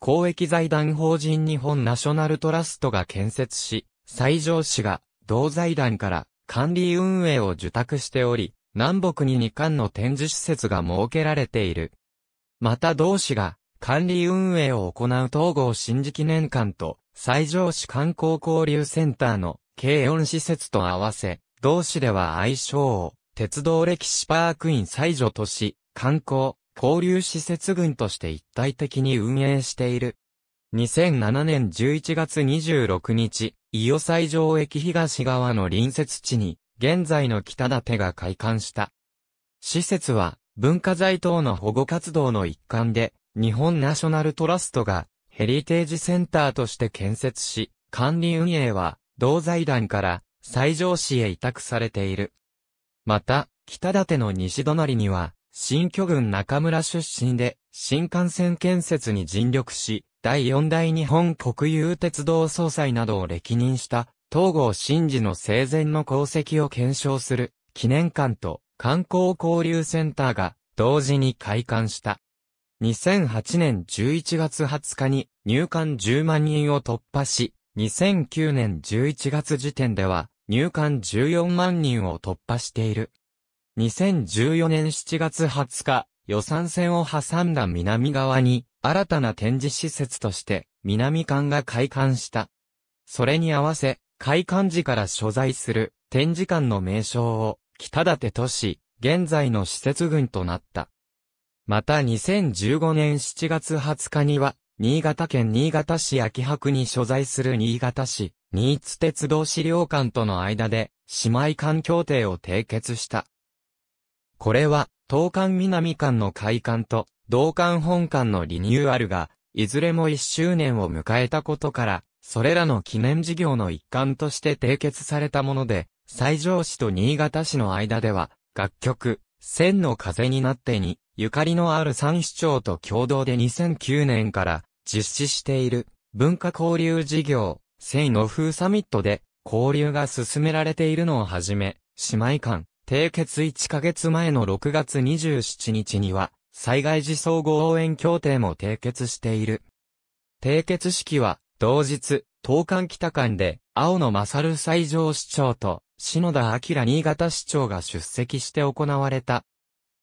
公益財団法人日本ナショナルトラストが建設し、西条市が同財団から管理運営を受託しており、南北に2館の展示施設が設けられている。また同市が管理運営を行う統合新次記念館と西条市観光交流センターの計4施設と合わせ、同市では愛称を鉄道歴史パークイン西条都市観光交流施設群として一体的に運営している。2007年11月26日、伊予西条駅東側の隣接地に、現在の北館が開館した。施設は、文化財等の保護活動の一環で、日本ナショナルトラストが、ヘリテージセンターとして建設し、管理運営は、同財団から、西条市へ委託されている。また、北館の西隣には、新居郡中村出身で、新幹線建設に尽力し、第四代日本国有鉄道総裁などを歴任した、東郷真嗣の生前の功績を検証する、記念館と観光交流センターが、同時に開館した。2008年11月20日に入館10万人を突破し、2009年11月時点では入館14万人を突破している。2014年7月20日、予算線を挟んだ南側に、新たな展示施設として、南館が開館した。それに合わせ、開館時から所在する展示館の名称を、北館都市、現在の施設群となった。また2015年7月20日には、新潟県新潟市秋白に所在する新潟市、新津鉄道資料館との間で、姉妹館協定を締結した。これは、東館南館の開館と、同館本館のリニューアルが、いずれも1周年を迎えたことから、それらの記念事業の一環として締結されたもので、西条市と新潟市の間では、楽曲、千の風になってに、ゆかりのある三市長と共同で2009年から実施している文化交流事業、千の風サミットで交流が進められているのをはじめ、姉妹館、締結1ヶ月前の6月27日には、災害時総合応援協定も締結している。締結式は、同日、東韓北間で、青野勝最上市長と、篠田明新潟市長が出席して行われた。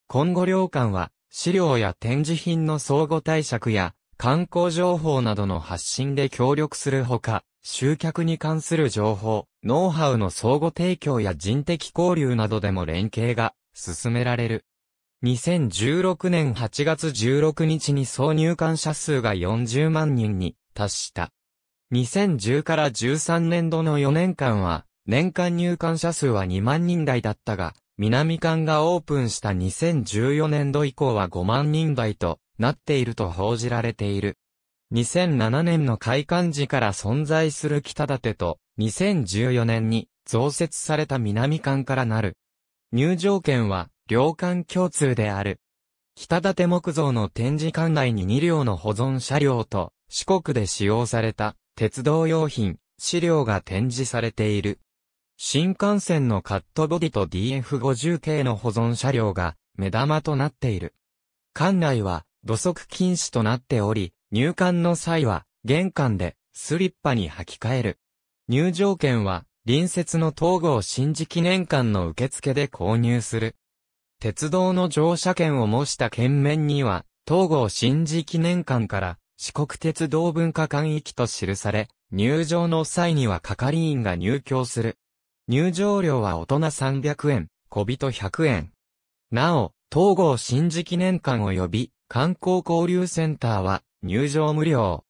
今後両館は、資料や展示品の相互対策や、観光情報などの発信で協力するほか、集客に関する情報、ノウハウの相互提供や人的交流などでも連携が進められる。2016年8月16日に総入館者数が40万人に達した。2010から13年度の4年間は、年間入館者数は2万人台だったが、南館がオープンした2014年度以降は5万人台となっていると報じられている。2007年の開館時から存在する北立と、2014年に増設された南館からなる。入場券は、両館共通である。北立木造の展示館内に2両の保存車両と、四国で使用された鉄道用品、資料が展示されている。新幹線のカットボディと DF50 系の保存車両が目玉となっている。館内は土足禁止となっており、入館の際は、玄関でスリッパに履き替える。入場券は、隣接の東郷新寺記念館の受付で購入する。鉄道の乗車券を模した券面には、東郷新寺記念館から四国鉄道文化館行きと記され、入場の際には係員が入居する。入場料は大人300円、小人100円。なお、東郷新寺記念館及び観光交流センターは入場無料。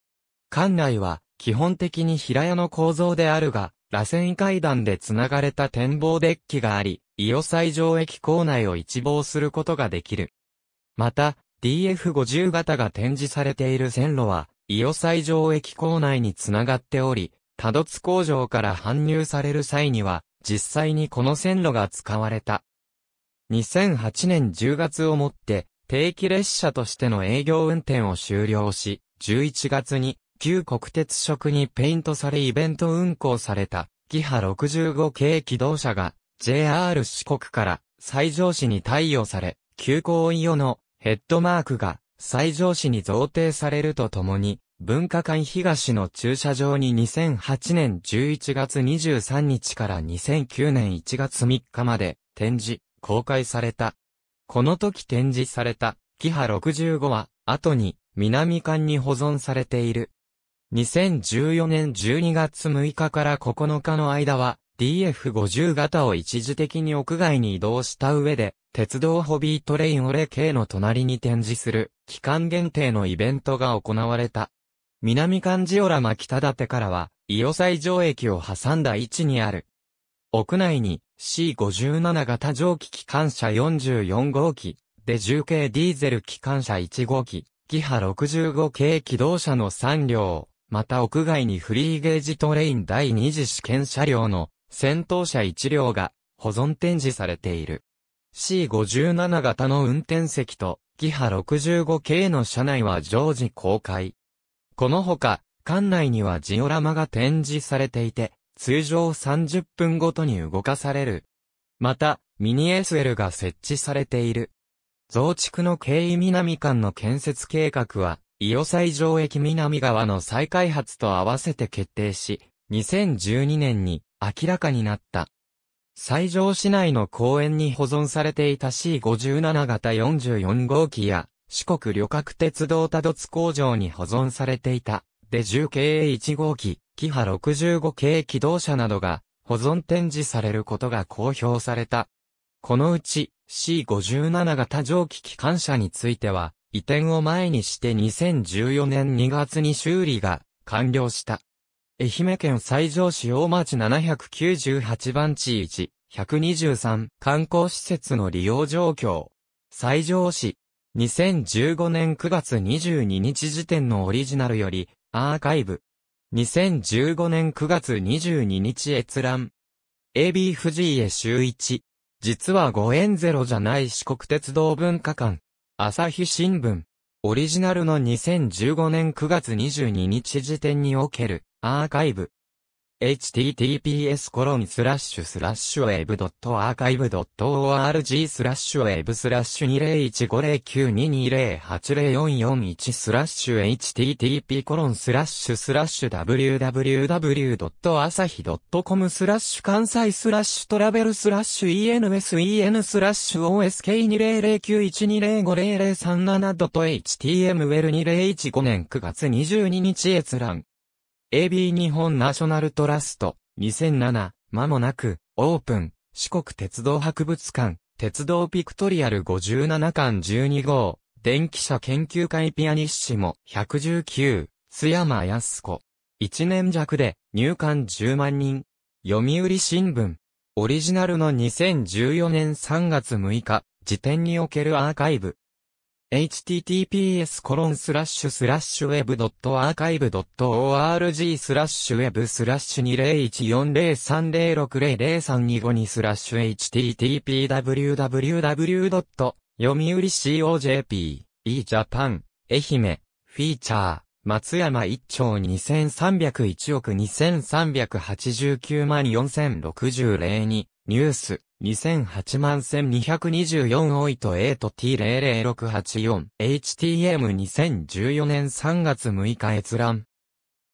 館内は、基本的に平屋の構造であるが、螺旋階段で繋がれた展望デッキがあり、伊予西条駅構内を一望することができる。また、DF50 型が展示されている線路は、伊予西条駅構内に繋がっており、多度津工場から搬入される際には、実際にこの線路が使われた。2008年10月をもって、定期列車としての営業運転を終了し、11月に旧国鉄色にペイントされイベント運行された、キハ65系機動車が JR 四国から西条市に貸与され、急行伊予のヘッドマークが西条市に贈呈されるとともに、文化館東の駐車場に2008年11月23日から2009年1月3日まで展示、公開された。この時展示された、キハ65は、後に、南館に保存されている。2014年12月6日から9日の間は、DF50 型を一時的に屋外に移動した上で、鉄道ホビートレインオレ K の隣に展示する、期間限定のイベントが行われた。南館ジオラマ北立からは、伊予西イ城駅を挟んだ位置にある、屋内に C57 型蒸気機関車44号機、で重系ディーゼル機関車1号機、キハ65系機動車の3両、また屋外にフリーゲージトレイン第2次試験車両の戦闘車1両が保存展示されている。C57 型の運転席と、キハ65系の車内は常時公開。このほか、館内にはジオラマが展示されていて、通常30分ごとに動かされる。また、ミニ SL が設置されている。増築の経緯南間の建設計画は、伊予西条駅南側の再開発と合わせて決定し、2012年に明らかになった。西条市内の公園に保存されていた C57 型44号機や四国旅客鉄道多度津工場に保存されていたで10系1号機、キハ65系機動車などが保存展示されることが公表された。このうち C57 型蒸気機関車については移転を前にして2014年2月に修理が完了した。愛媛県西条市大町798番地1 123観光施設の利用状況。西条市2015年9月22日時点のオリジナルよりアーカイブ。2015年9月22日閲覧。AB 藤江周一。実はご縁ゼロじゃない四国鉄道文化館。朝日新聞。オリジナルの2015年9月22日時点におけるアーカイブ。https コロンスラッシュスラッシュウェブドットアーカイブドット org スラッシュウェブスラッシュ20150922080441スラッシュ http コロンスラッシュスラッシュ www.asahi.com スラッシュ関西スラッシュトラベルスラッシュ ensen スラッシュ OSK200912050037.html2015 年9月22日閲覧 AB 日本ナショナルトラスト、2007、間もなく、オープン、四国鉄道博物館、鉄道ピクトリアル57巻12号、電気車研究会ピアニッシモ119、津山康子。1年弱で、入館10万人。読売新聞。オリジナルの2014年3月6日、時点におけるアーカイブ。https コロンスラッシュスラッシュウェブドットアーカイブドット org スラッシュウェブスラッシュ20140306003252にスラッシュ httpwww. 読売 COJP e ジャパン愛媛フィーチャー松山1兆2301億2389万4060例にニュース、2008万1224オイト A と T00684、HTM2014 年3月6日閲覧。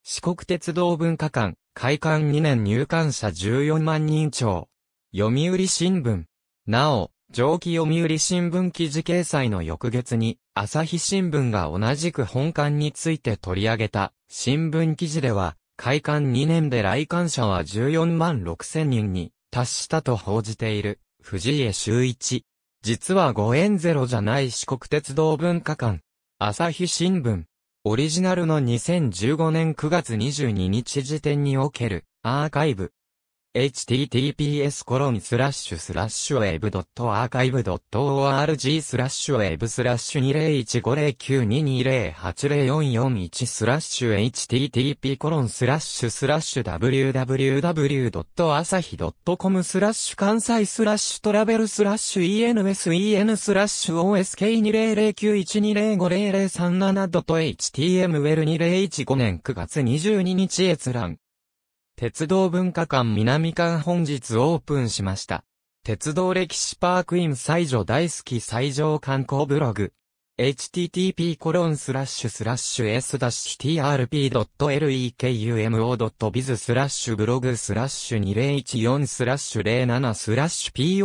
四国鉄道文化館、開館2年入館者14万人超。読売新聞。なお、上記読売新聞記事掲載の翌月に、朝日新聞が同じく本館について取り上げた新聞記事では、開館2年で来館者は14万6千人に達したと報じている、藤江修一。実はご円ゼロじゃない四国鉄道文化館。朝日新聞。オリジナルの2015年9月22日時点におけるアーカイブ。https コロンスラッシュスラッシュウェブドットアーカイブドット org スラッシュウェブスラッシュ20150922080441スラッシュ http コロンスラッシュスラッシュ www.asahi.com スラッシュ関西スラッシュトラベルスラッシュ ensen スラッシュ OSK200912050037.html2015 年9月22日閲覧鉄道文化館南館本日オープンしました。鉄道歴史パークイン西条大好き西条観光ブログ。http コロンスラッシュスラッシュ s-trp.lekumo.biz スラッシュブログスラッシュ2014スラッシュ07スラッシュ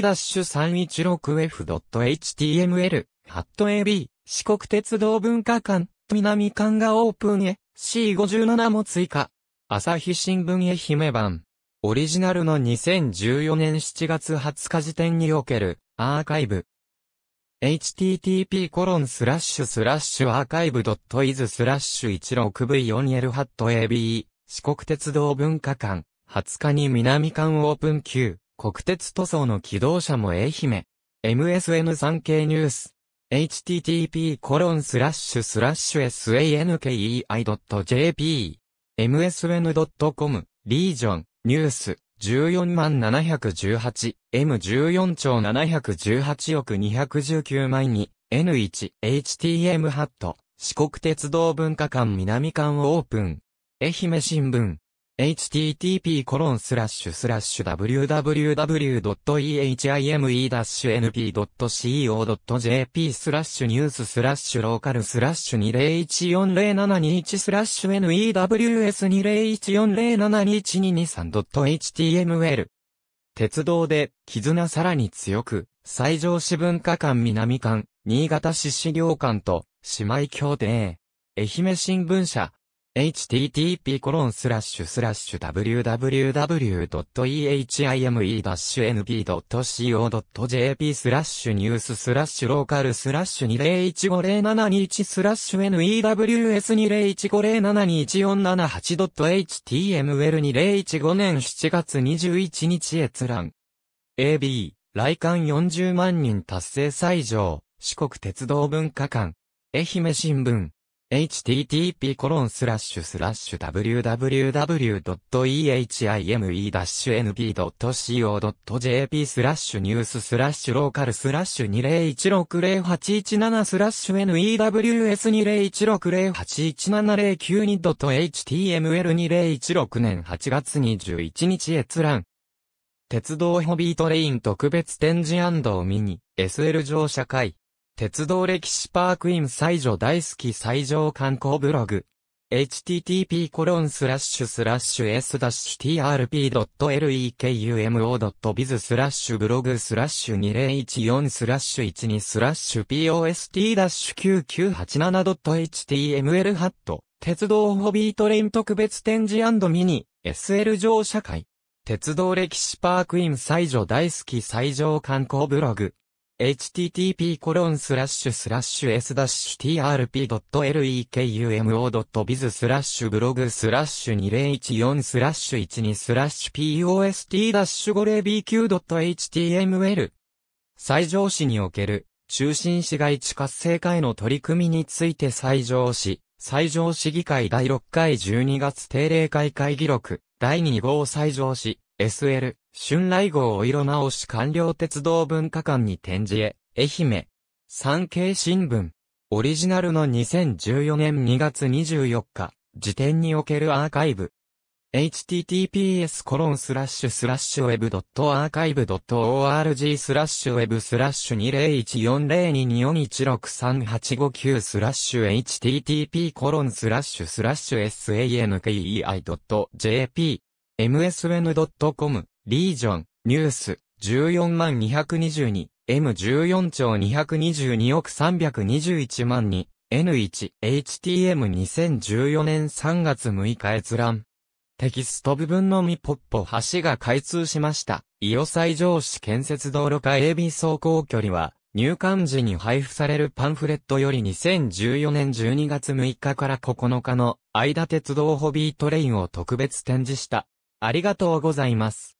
post-316f.html ハット ab 四国鉄道文化館南館がオープンへ C57 も追加朝日新聞愛媛版。オリジナルの2014年7月20日時点におけるアーカイブ。http コロンスラッシュスラッシュアーカイブドットイズスラッシュ 16V4L ハット AB 四国鉄道文化館20日に南館オープン9国鉄塗装の起動車も愛媛 m s n 産経ニュース http コロンスラッシュスラッシュ sankei.jp msn.com、リージョン、ニュース、14万 718M14 兆718億219万に N1、HTM ハット、四国鉄道文化館南館オープン。愛媛新聞。http://www.ehime-np.co.jp スラッシュニューススラッシュローカルスラッシュ20140721スラッシュ news201407212223.html 鉄道で絆さらに強く、最上市文化館南館、新潟市資料館と姉妹協定。愛媛新聞社、http://www.ehime-np.co.jp スラッシュニューススラッシュローカルスラッシュ20150721スラッシュ news201507214778.html2015 年7月21日閲覧。AB、来館40万人達成最上、四国鉄道文化館。愛媛新聞。http://www.ehime-nb.co.jp スラッシュニューススラッシュローカルスラッシュ20160817スラッシュ news2016081709.html2016 年8月21日閲覧鉄道ホビートレイン特別展示を見に SL 乗車会鉄道歴史パークイン西条大好き西条観光ブログ。http コロンスラッシュスラッシュ s-trp.lekumo.biz スラッシュブログスラッシュ2014スラッシュ12スラッシュ post-9987.html ハット鉄道ホビートレイン特別展示ミニ SL 乗車会鉄道歴史パークイン西条大好き西条観光ブログ http://s-trp.lekumo.biz スラッシュブログスラッシュ2014スラッシュ12スラッシュ post-50bq.html 西条市における中心市街地活性化への取り組みについて西条市、西条市議会第6回12月定例会会議録第2号西条市 SL 春来号お色直し官僚鉄道文化館に展示へ、愛媛。産経新聞。オリジナルの2014年2月24日、時点におけるアーカイブ。https コロンスラッシュスラッシュウェブアーカイブ org スラッシュウェブスラッシュ2014024163859スラッシュ http コロンスラッシュスラッシュ sankei.jp msn.com リージョン、ニュース、14万222、M14 兆222億321万に、N1、HTM2014 年3月6日閲覧。テキスト部分のみポッポ橋が開通しました。伊予西城市建設道路化 AB 走行距離は、入館時に配布されるパンフレットより2014年12月6日から9日の間鉄道ホビートレインを特別展示した。ありがとうございます。